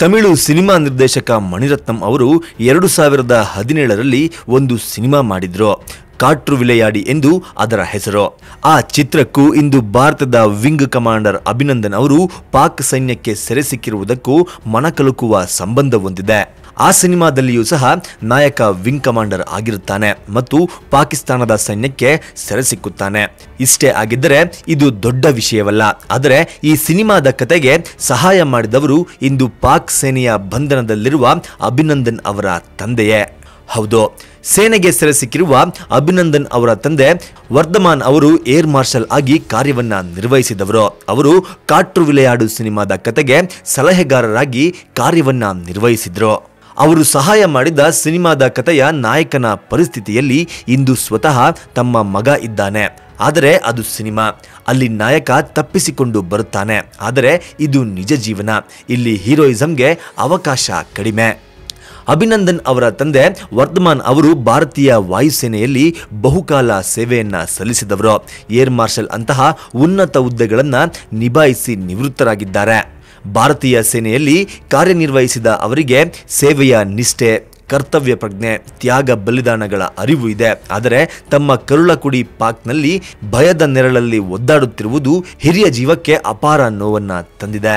Tamil cinema ನಿರ್ದೇಶಕ ಮಣಿರತ್ನಂ ಅವರು ಎರಡು ಸಾವಿರದ ಹದಿನೇಳರಲ್ಲಿ ಒಂದು ಸಿನಿಮಾ ಮಾಡಿದ್ರು ಕಾಟ್ರು ವಿಲೆಯಾಡಿ ಎಂದು ಅದರ ಹೆಸರು ಆ ಚಿತ್ರಕ್ಕೂ ಇಂದು ಭಾರತದ ವಿಂಗ್ ಕಮಾಂಡರ್ ಅಭಿನಂದನ್ ಅವರು ಪಾಕ್ ಸೈನ್ಯಕ್ಕೆ ಸೆರೆ ಸಿಕ್ಕಿರುವುದಕ್ಕೂ ಮನಕಲುಕುವ ಸಂಬಂಧ ಹೊಂದಿದೆ ಆ ಸಿನಿಮಾದಲ್ಲಿಯೂ ಸಹ ನಾಯಕ ವಿಂಗ್ ಕಮಾಂಡರ್ ಆಗಿರುತ್ತಾನೆ ಮತ್ತು ಪಾಕಿಸ್ತಾನದ ಸೈನ್ಯಕ್ಕೆ ಸೆರೆ ಸಿಕ್ಕುತ್ತಾನೆ ಇಷ್ಟೇ ಆಗಿದ್ದರೆ ಇದು ದೊಡ್ಡ ವಿಷಯವಲ್ಲ ಆದರೆ ಈ ಸಿನಿಮಾದ ಕತೆಗೆ ಸಹಾಯ ಮಾಡಿದವರು ಇಂದು ಪಾಕ್ ಸೇನೆಯ ಬಂಧನದಲ್ಲಿರುವ ಅಭಿನಂದನ್ ಅವರ ತಂದೆಯೇ ಹೌದು ಸೇನೆಗೆ ಸೆರೆ ಸಿಕ್ಕಿರುವ ಅಭಿನಂದನ್ ಅವರ ತಂದೆ ವರ್ಧಮಾನ್ ಅವರು ಏರ್ ಮಾರ್ಷಲ್ ಆಗಿ ಕಾರ್ಯವನ್ನ ನಿರ್ವಹಿಸಿದವರು ಅವರು ಕಾಟ್ರು ವಿಲೆಯಾಡು ಸಿನಿಮಾದ ಕತೆಗೆ ಸಲಹೆಗಾರರಾಗಿ ಕಾರ್ಯವನ್ನ ನಿರ್ವಹಿಸಿದರು ಅವರು ಸಹಾಯ ಮಾಡಿದ ಸಿನಿಮಾದ ಕಥೆಯ ನಾಯಕನ ಪರಿಸ್ಥಿತಿಯಲ್ಲಿ ಇಂದು ಸ್ವತಃ ತಮ್ಮ ಮಗ ಇದ್ದಾನೆ ಆದರೆ ಅದು ಸಿನಿಮಾ ಅಲ್ಲಿ ನಾಯಕ ತಪ್ಪಿಸಿಕೊಂಡು ಬರುತ್ತಾನೆ ಆದರೆ ಇದು ನಿಜ ಜೀವನ ಇಲ್ಲಿ ಹೀರೋಯಿಸಂಗೆ ಅವಕಾಶ ಕಡಿಮೆ ಅಭಿನಂದನ್ ಅವರ ತಂದೆ ವರ್ಧಮಾನ್ ಅವರು ಭಾರತೀಯ ವಾಯುಸೇನೆಯಲ್ಲಿ ಬಹುಕಾಲ ಸೇವೆಯನ್ನು ಸಲ್ಲಿಸಿದವರು ಏರ್ ಮಾರ್ಷಲ್ ಅಂತಹ ಉನ್ನತ ಹುದ್ದೆಗಳನ್ನು ನಿಭಾಯಿಸಿ ನಿವೃತ್ತರಾಗಿದ್ದಾರೆ ಭಾರತೀಯ ಸೇನೆಯಲ್ಲಿ ಕಾರ್ಯನಿರ್ವಹಿಸಿದ ಅವರಿಗೆ ಸೇವೆಯ ನಿಷ್ಠೆ ಕರ್ತವ್ಯ ಪ್ರಜ್ಞೆ ತ್ಯಾಗ ಬಲಿದಾನಗಳ ಅರಿವು ಇದೆ ಆದರೆ ತಮ್ಮ ಕರುಳಕುಡಿ ಪಾಕ್ನಲ್ಲಿ ಭಯದ ನೆರಳಲ್ಲಿ ಒದ್ದಾಡುತ್ತಿರುವುದು ಹಿರಿಯ ಜೀವಕ್ಕೆ ಅಪಾರ ನೋವನ್ನು ತಂದಿದೆ